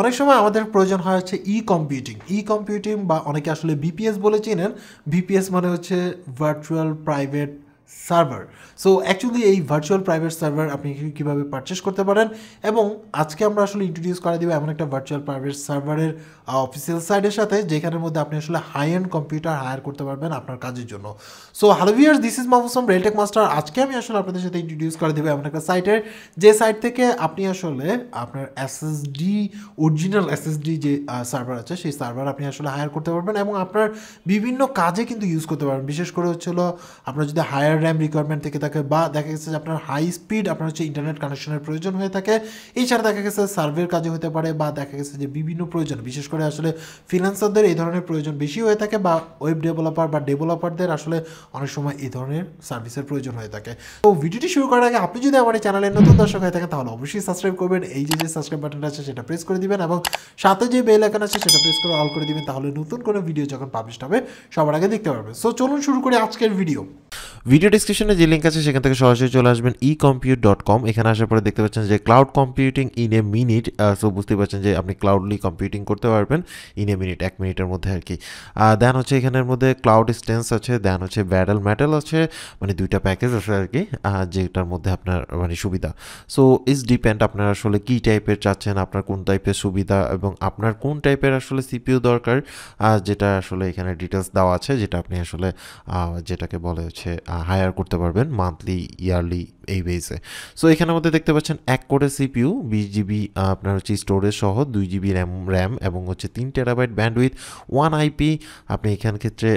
অনেক সময় আমাদের প্রয়োজন হয় হচ্ছে ই কম্পিউটিং ই কম্পিউটিং বা অনেকে আসলে বিপিএস বলে চেনেন বিপিএস মানে হচ্ছে virtual private server so actually এই ভার্চুয়াল প্রাইভেট সার্ভার আপনি কীভাবে পারচেস করতে পারেন এবং আজকে আমরা আসলে ইন্ট্রোডিউস করে দেবো এমন একটা ভার্চুয়াল প্রাইভেট সার্ভারের অফিসিয়াল সাইডের সাথে যেখানের মধ্যে আপনি আসলে হাই এন্ড কম্পিউটার হায়ার করতে পারবেন আপনার কাজের জন্য সো হ্যালো দিস ইজ মাহফুসম রেলটেক মাস্টার আজকে আমি আসলে আপনাদের সাথে ইন্ট্রোডিউস করে দেবো এমন একটা সাইটের যে সাইট থেকে আপনি আসলে আপনার এসএসডি অরিজিনাল এসএসডি যে সার্ভার আছে সেই সার্ভার আপনি আসলে হায়ার করতে পারবেন এবং আপনার বিভিন্ন কাজে কিন্তু ইউজ করতে পারবেন বিশেষ করে হচ্ছিল আপনার যদি হায়ার হায়ার র্যাম রিকোয়ারমেন্ট থেকে থাকে বা দেখা গেছে যে আপনার হাই স্পিড আপনার হচ্ছে ইন্টারনেট কানেকশনের প্রয়োজন হয়ে থাকে এছাড়া দেখা গেছে সার্ভের কাজে হতে পারে বা দেখা গেছে যে বিভিন্ন প্রয়োজন বিশেষ করে আসলে ফিনান্সারদের এই ধরনের প্রয়োজন বেশি হয়ে থাকে বা ওয়েব ডেভেলপার বা ডেভেলপারদের আসলে অনেক সময় এই ধরনের সার্ভিসের প্রয়োজন হয়ে থাকে তো ভিডিওটি শুরু করার আগে আপনি যদি আমার এই চ্যানেলে নতুন দর্শক হয়ে থাকেন তাহলে অবশ্যই সাবস্ক্রাইব করবেন এই যে যে সাবস্ক্রাইব বাটনটা আছে সেটা প্রেস করে দিবেন এবং সাথে যে বেল আইকন আছে সেটা প্রেস করে অল করে দিবেন তাহলে নতুন কোনো ভিডিও যখন পাবলিশ হবে সবার আগে দেখতে পারবেন সো চলুন শুরু করি আজকের ভিডিও ভিডিও ডিসক্রিপশনে যে লিঙ্ক আছে সেখান থেকে সরাসরি চলে আসবেন ই কম্পিউট ডট কম এখানে আসার পরে দেখতে পাচ্ছেন যে cloud computing in a minute so বুঝতে পারছেন যে আপনি ক্লাউডলি কম্পিউটিং করতে পারবেন ইন এ মিনিট এক মিনিটের মধ্যে আর কি দেন হচ্ছে এখানের মধ্যে ক্লাউড স্টেন্স আছে দেন হচ্ছে ব্যাডেল ম্যাটেল আছে মানে দুইটা প্যাকেজ আছে আর কি যেটার মধ্যে আপনার মানে সুবিধা সো ইজ ডিপেন্ড আপনার আসলে কী টাইপের চাচ্ছেন আপনার কোন টাইপের সুবিধা এবং আপনার কোন টাইপের আসলে সিপিউ দরকার যেটা আসলে এখানে ডিটেলস দেওয়া আছে যেটা আপনি আসলে যেটাকে বলে হচ্ছে হায়ার করতে পারবেন মান্থলি ইয়ারলি এই বেসে সো এখানে আমাদের দেখতে পাচ্ছেন এক কোটে সিপিউ বিশ জিবি আপনার হচ্ছে স্টোরেজ সহ দুই জিবি র্যাম র্যাম এবং হচ্ছে তিন terabyte bandwidth one IP আপনি এখান ক্ষেত্রে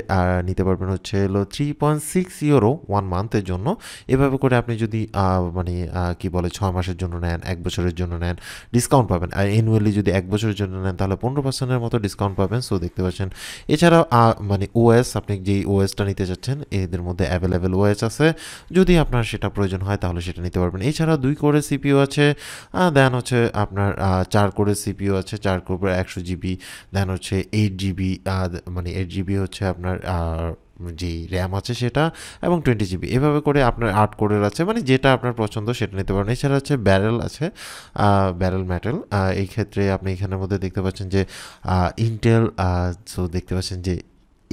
নিতে পারবেন হচ্ছে হলো three point six euro one মান্থের জন্য এভাবে করে আপনি যদি মানে কি বলে ছয় মাসের জন্য নেন এক বছরের জন্য নেন ডিসকাউন্ট পাবেন আর অ্যানুয়ালি যদি এক বছরের জন্য নেন তাহলে পনেরো পার্সেন্টের মতো ডিসকাউন্ট পাবেন সো দেখতে পাচ্ছেন এছাড়াও মানে ওএস আপনি যেই ওএসটা নিতে চাচ্ছেন এদের মধ্যে অ্যাভেলেবেল ওএস আছে যদি আপনার সেটা প্রয়োজন হয় তাহলে সেটা নিতে পারবেন এছাড়া দুই কোরের সিপিউ আছে দেন হচ্ছে আপনার চার কোরের সিপিউ আছে চার করে একশো জিবি দেন হচ্ছে এইট জিবি মানে এইট জিবি হচ্ছে আপনার যে র্যাম আছে সেটা এবং টোয়েন্টি জিবি এভাবে করে আপনার আট কোরের আছে মানে যেটা আপনার পছন্দ সেটা নিতে পারেন এছাড়া হচ্ছে ব্যারেল আছে ব্যারেল ম্যাটেল এই ক্ষেত্রে আপনি এখানের মধ্যে দেখতে পাচ্ছেন যে ইন্টেল সো দেখতে পাচ্ছেন যে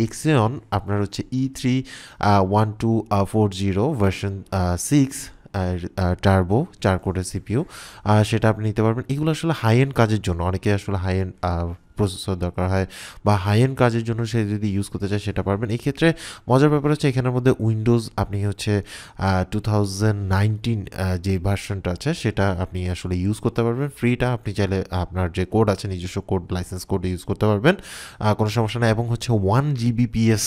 এক্সেন আপনার হচ্ছে E three one two four zero version six turbo চার কোটের সিপিউ সেটা আপনি নিতে পারবেন এগুলো আসলে হাই এন্ড কাজের জন্য অনেকে আসলে হাই এন্ড প্রসেসর দরকার হয় বা হাই এন্ড কাজের জন্য সে যদি ইউজ করতে চায় সেটা পারবেন এই ক্ষেত্রে মজার ব্যাপার হচ্ছে এখানের মধ্যে উইন্ডোজ আপনি হচ্ছে টু যে ভার্সনটা আছে সেটা আপনি আসলে ইউজ করতে পারবেন ফ্রিটা আপনি চাইলে আপনার যে কোড আছে নিজস্ব কোড লাইসেন্স কোড ইউজ করতে পারবেন কোনো সমস্যা না এবং হচ্ছে ওয়ান জিবিপিএস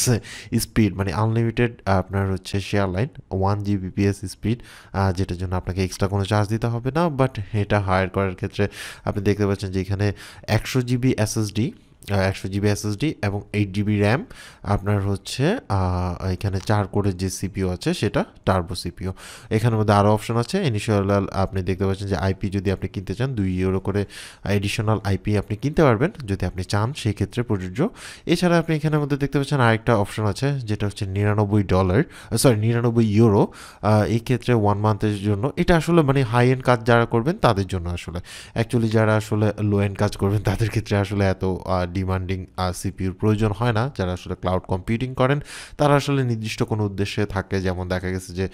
স্পিড মানে আনলিমিটেড আপনার হচ্ছে share line one Gbps speed যেটার জন্য আপনাকে এক্সট্রা কোনো চার্জ দিতে হবে না বাট এটা হায়ার করার ক্ষেত্রে আপনি দেখতে পাচ্ছেন যে এখানে একশো জিবি এস SSD একশো জিবি এসএসডি এবং এইট জিবি র্যাম আপনার হচ্ছে এখানে চার কোরের যে সিপিও আছে সেটা টার্বো সিপিও এখানের মধ্যে আরও অপশন আছে ইনিশিয়াল আপনি দেখতে পাচ্ছেন যে আইপি যদি আপনি কিনতে চান দুই ইউরো করে এডিশনাল আইপি আপনি কিনতে পারবেন যদি আপনি চান সেই ক্ষেত্রে প্রযোজ্য এছাড়া আপনি এখানের মধ্যে দেখতে পাচ্ছেন আরেকটা অপশন আছে যেটা হচ্ছে নিরানব্বই ডলার সরি নিরানব্বই ইউরো এই ক্ষেত্রে ওয়ান মান্থের জন্য এটা আসলে মানে হাই এন্ড কাজ যারা করবেন তাদের জন্য আসলে অ্যাকচুয়ালি যারা আসলে লো এন্ড কাজ করবেন তাদের ক্ষেত্রে আসলে এত ডিমান্ডিং সিপিউর প্রয়োজন হয় না যারা আসলে ক্লাউড কম্পিউটিং করেন তারা আসলে নির্দিষ্ট কোনো উদ্দেশ্যে থাকে যেমন দেখা গেছে যে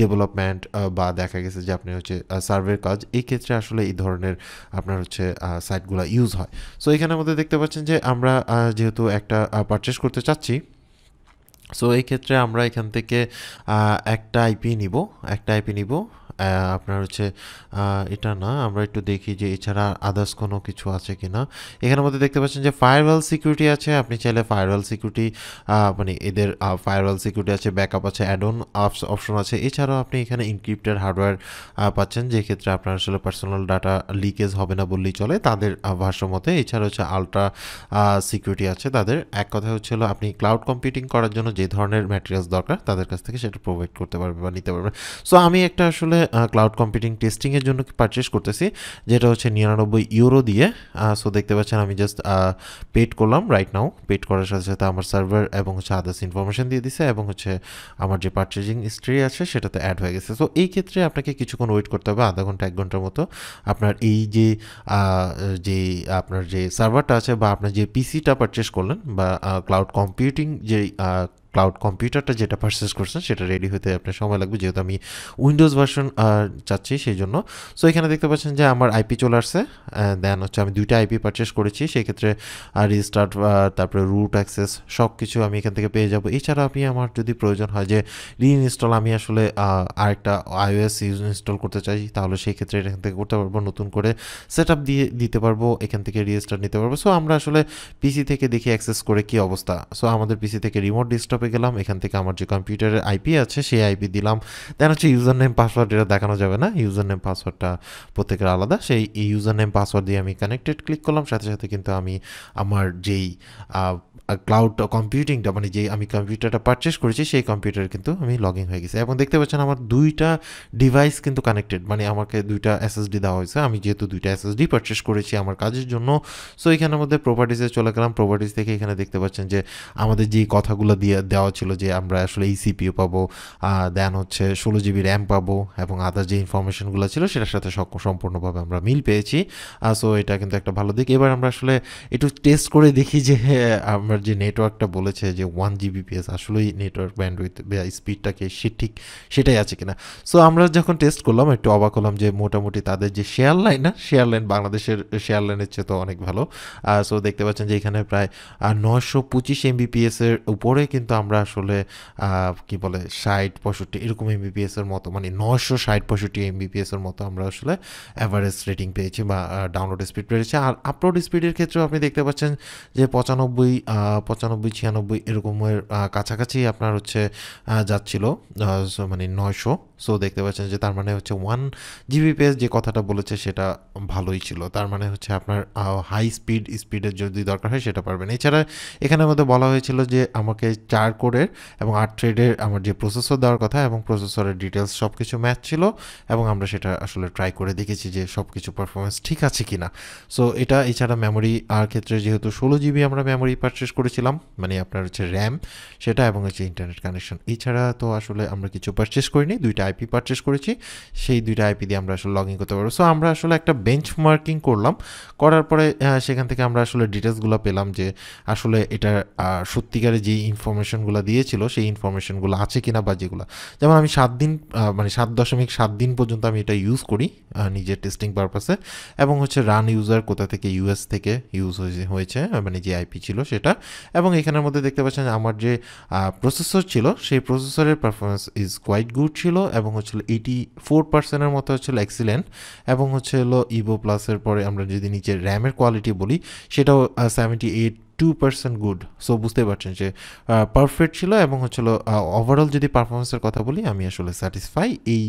ডেভেলপমেন্ট বা দেখা গেছে যে আপনি হচ্ছে সার্ভের কাজ এই ক্ষেত্রে আসলে এই ধরনের আপনার হচ্ছে সাইটগুলো ইউজ হয় সো এখানের মধ্যে দেখতে পাচ্ছেন যে আমরা যেহেতু একটা পারচেস করতে চাচ্ছি সো এই ক্ষেত্রে আমরা এখান থেকে একটা আইপি নিব একটা আইপি নিব আপনার হচ্ছে এটা না আমরা একটু দেখি যে এছাড়া আদার্স কোনো কিছু আছে কি না এখানের মধ্যে দেখতে পাচ্ছেন যে ফায়ারওয়াল সিকিউরিটি আছে আপনি চাইলে ফায়ারওয়াল সিকিউরিটি মানে এদের ফায়ারওয়াল সিকিউরিটি আছে ব্যাকআপ আছে অ্যাডন আপস অপশন আছে এছাড়াও আপনি এখানে ইনক্রিপ্টেড হার্ডওয়্যার পাচ্ছেন যে ক্ষেত্রে আপনার আসলে পার্সোনাল ডাটা লিকেজ হবে না বললেই চলে তাদের ভাষ্য মতে এছাড়া হচ্ছে আলট্রা সিকিউরিটি আছে তাদের এক কথা হচ্ছিল আপনি ক্লাউড কম্পিউটিং করার জন্য যে ধরনের ম্যাটেরিয়ালস দরকার তাদের কাছ থেকে সেটা প্রোভাইড করতে পারবে বা নিতে পারবে সো আমি একটা আসলে ক্লাউড কম্পিউটিং টেস্টিংয়ের জন্য পারচেস করতেছি যেটা হচ্ছে নিরানব্বই ইউরো দিয়ে সো দেখতে পাচ্ছেন আমি জাস্ট পেড করলাম রাইট নাও পেড করার সাথে সাথে আমার সার্ভার এবং হচ্ছে আদার্স ইনফরমেশান দিয়ে দিছে এবং হচ্ছে আমার যে পারচেজিং হিস্ট্রি আছে সেটাতে অ্যাড হয়ে গেছে সো এই ক্ষেত্রে আপনাকে কিছুক্ষণ ওয়েট করতে হবে আধা ঘন্টা এক ঘন্টার মতো আপনার এই যে যে আপনার যে সার্ভারটা আছে বা আপনার যে পিসিটা পারচেস করলেন বা ক্লাউড কম্পিউটিং যে ক্লাউড কম্পিউটারটা যেটা পারচেস করছেন সেটা রেডি হতে আপনার সময় লাগবে যেহেতু আমি উইন্ডোজ ভার্সন চাচ্ছি সেই জন্য সো এখানে দেখতে পাচ্ছেন যে আমার আইপি চলে আসছে দেন হচ্ছে আমি দুইটা আইপি পারচেস করেছি সেক্ষেত্রে রিস্টার্ট তারপরে রুট অ্যাক্সেস সব কিছু আমি এখান থেকে পেয়ে যাবো এছাড়া আমি আমার যদি প্রয়োজন হয় যে ইনস্টল আমি আসলে আরেকটা আইওএস ইনস্টল করতে চাই তাহলে সেই ক্ষেত্রে এখান থেকে করতে পারবো নতুন করে সেট আপ দিয়ে দিতে পারবো এখান থেকে রিস্টার্ট নিতে পারবো সো আমরা আসলে পিসি থেকে দেখি অ্যাক্সেস করে কি অবস্থা সো আমাদের পিসি থেকে রিমোট ডিস্টার্ব ট্যাবে গেলাম এখান থেকে আমার যে কম্পিউটারের আইপি আছে সেই আইপি দিলাম দেন হচ্ছে ইউজার নেম পাসওয়ার্ড এটা দেখানো যাবে না ইউজার নেম পাসওয়ার্ডটা প্রত্যেকের আলাদা সেই ইউজার নেম পাসওয়ার্ড দিয়ে আমি কানেক্টেড ক্লিক করলাম সাথে সাথে কিন্তু আমি আমার যেই ক্লাউড কম্পিউটিংটা মানে যে আমি কম্পিউটারটা পারচেস করেছি সেই কম্পিউটার কিন্তু আমি লগ ইন হয়ে গেছি এবং দেখতে পাচ্ছেন আমার দুইটা ডিভাইস কিন্তু কানেক্টেড মানে আমাকে দুইটা এসএসডি দেওয়া হয়েছে আমি যেহেতু দুইটা এসএসডি পারচেস করেছি আমার কাজের জন্য সো এখানের মধ্যে প্রপার্টিসে চলে গেলাম প্রপার্টিস থেকে এখানে দেখতে পাচ্ছেন যে আমাদের যেই কথাগুলো দিয়ে দেওয়া ছিল যে আমরা আসলে এই সিপিও পাবো দেন হচ্ছে ষোলো জিবি র্যাম পাবো এবং আদার যে ইনফরমেশনগুলো ছিল সেটার সাথে সম্পূর্ণভাবে আমরা মিল পেয়েছি সো এটা কিন্তু একটা ভালো দিক এবার আমরা আসলে একটু টেস্ট করে দেখি যে আমরা এবার যে নেটওয়ার্কটা বলেছে যে ওয়ান জিবিপিএস আসলেই নেটওয়ার্ক ব্যান্ড স্পিডটাকে সে ঠিক সেটাই আছে কিনা সো আমরা যখন টেস্ট করলাম একটু অবাক হলাম যে মোটামুটি তাদের যে শেয়ার লাইন না শেয়ার লাইন বাংলাদেশের শেয়ার লাইনের চেয়ে তো অনেক ভালো সো দেখতে পাচ্ছেন যে এখানে প্রায় নশো পঁচিশ এমবিপিএসের উপরে কিন্তু আমরা আসলে কি বলে ষাট পঁয়ষট্টি এরকম এমবিপিএসের মতো মানে নশো ষাট পঁয়ষট্টি এমবিপিএসের মতো আমরা আসলে অ্যাভারেজ রেটিং পেয়েছি বা ডাউনলোড স্পিড পেয়েছি আর আপলোড স্পিডের ক্ষেত্রেও আপনি দেখতে পাচ্ছেন যে পঁচানব্বই পঁচানব্বই ছিয়ানব্বই এরকমের কাছাকাছি আপনার হচ্ছে যাচ্ছিল মানে নয়শো সো দেখতে পাচ্ছেন যে তার মানে হচ্ছে ওয়ান জিবি পেস যে কথাটা বলেছে সেটা ভালোই ছিল তার মানে হচ্ছে আপনার হাই স্পিড স্পিডের যদি দরকার হয় সেটা পারবেন এছাড়া এখানের মধ্যে বলা হয়েছিল যে আমাকে চার কোরের এবং আট থ্রেডের আমার যে প্রসেসর দেওয়ার কথা এবং প্রসেসরের ডিটেলস সব কিছু ম্যাচ ছিল এবং আমরা সেটা আসলে ট্রাই করে দেখেছি যে সব কিছু পারফরমেন্স ঠিক আছে কি না সো এটা এছাড়া মেমোরি আর ক্ষেত্রে যেহেতু ষোলো জিবি আমরা মেমোরি পারচেস করেছিলাম মানে আপনার হচ্ছে র্যাম সেটা এবং হচ্ছে ইন্টারনেট কানেকশন এছাড়া তো আসলে আমরা কিছু পারচেস করিনি দুইটা আইপি পারচেস করেছি সেই দুইটা আইপি দিয়ে আমরা আসলে লগ ইন করতে পারবো সো আমরা আসলে একটা বেঞ্চ মার্কিং করলাম করার পরে সেখান থেকে আমরা আসলে ডিটেলসগুলো পেলাম যে আসলে এটা সত্যিকারে যে ইনফরমেশনগুলো দিয়েছিল সেই ইনফরমেশনগুলো আছে কি না বা যেগুলো যেমন আমি সাত দিন মানে সাত দশমিক সাত দিন পর্যন্ত আমি এটা ইউজ করি নিজের টেস্টিং পারপাসে এবং হচ্ছে রান ইউজার কোথা থেকে ইউএস থেকে ইউজ হয়েছে মানে যে আইপি ছিল সেটা এবং এখানের মধ্যে দেখতে পাচ্ছেন আমার যে প্রসেসর ছিল সেই প্রসেসরের পারফরমেন্স ইজ কোয়াইট গুড ছিল এবং হচ্ছিল এইটি ফোর পার্সেন্টের মতো হচ্ছিল এক্সিলেন্ট এবং হচ্ছে ইভো প্লাসের পরে আমরা যদি নিচে র্যামের কোয়ালিটি বলি সেটাও seventy eight to percent good so বুঝতে পারছেন যে পারফেক্ট ছিল এবং হচ্ছিল ওভারঅল যদি পারফরমেন্সের কথা বলি আমি আসলে স্যাটিসফাই এই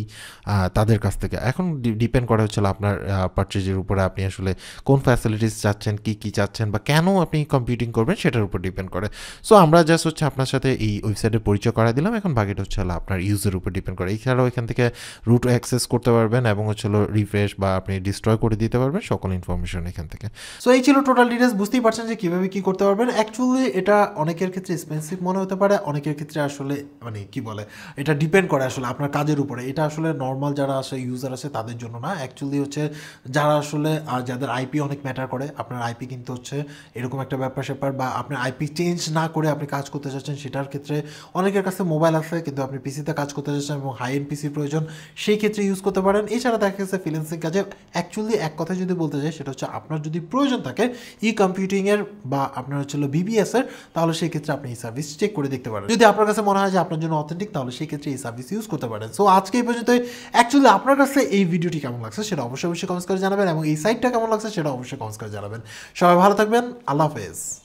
তাদের কাছ থেকে এখন ডিপেন্ড করা হচ্ছিল আপনার পারচেজের উপরে আপনি আসলে কোন ফ্যাসিলিটিস চাচ্ছেন কি কি চাচ্ছেন বা কেন আপনি কম্পিউটিং করবেন সেটার উপর ডিপেন্ড করে সো আমরা জাস্ট হচ্ছে আপনার সাথে এই ওয়েবসাইটে পরিচয় করা দিলাম এখন বাকিটা হচ্ছে আপনার ইউজের উপর ডিপেন্ড করে এছাড়াও এখান থেকে রুট অ্যাক্সেস করতে পারবেন এবং হচ্ছে রিফ্রেশ বা আপনি ডিস্ট্রয় করে দিতে পারবেন সকল ইনফরমেশন এখান থেকে সো এই ছিল টোটাল ডিটেলস বুঝতেই পারছেন যে কীভাবে কী করতে করতে পারবেন অ্যাকচুয়ালি এটা অনেকের ক্ষেত্রে এক্সপেন্সিভ মনে হতে পারে অনেকের ক্ষেত্রে আসলে মানে কি বলে এটা ডিপেন্ড করে আসলে আপনার কাজের উপরে এটা আসলে নর্মাল যারা আসে ইউজার আছে তাদের জন্য না অ্যাকচুয়ালি হচ্ছে যারা আসলে যাদের আইপি অনেক ম্যাটার করে আপনার আইপি কিন্তু হচ্ছে এরকম একটা ব্যাপার স্যাপার বা আপনার আইপি চেঞ্জ না করে আপনি কাজ করতে চাচ্ছেন সেটার ক্ষেত্রে অনেকের কাছে মোবাইল আছে কিন্তু আপনি পিসিতে কাজ করতে চাচ্ছেন এবং হাই এন্ড পিসি প্রয়োজন সেই ক্ষেত্রে ইউজ করতে পারেন এছাড়া দেখা গেছে ফিলেন্সিং কাজে অ্যাকচুয়ালি এক কথায় যদি বলতে চাই সেটা হচ্ছে আপনার যদি প্রয়োজন থাকে ই কম্পিউটিংয়ের বা আপনার হচ্ছে হলো বিবিএসের তাহলে সেই ক্ষেত্রে আপনি এই সার্ভিস চেক করে দেখতে পারেন যদি আপনার কাছে মনে হয় যে আপনার জন্য অথেন্টিক তাহলে সেই ক্ষেত্রে এই সার্ভিস ইউজ করতে পারেন সো আজকে এই পর্যন্ত অ্যাকচুয়ালি আপনার কাছে এই ভিডিওটি কেমন লাগছে সেটা অবশ্যই অবশ্যই কমেন্টস করে জানাবেন এবং এই সাইটটা কেমন লাগছে সেটা অবশ্যই কমেন্টস করে জানাবেন সবাই ভালো থাকবেন আল্লাহ হাফেজ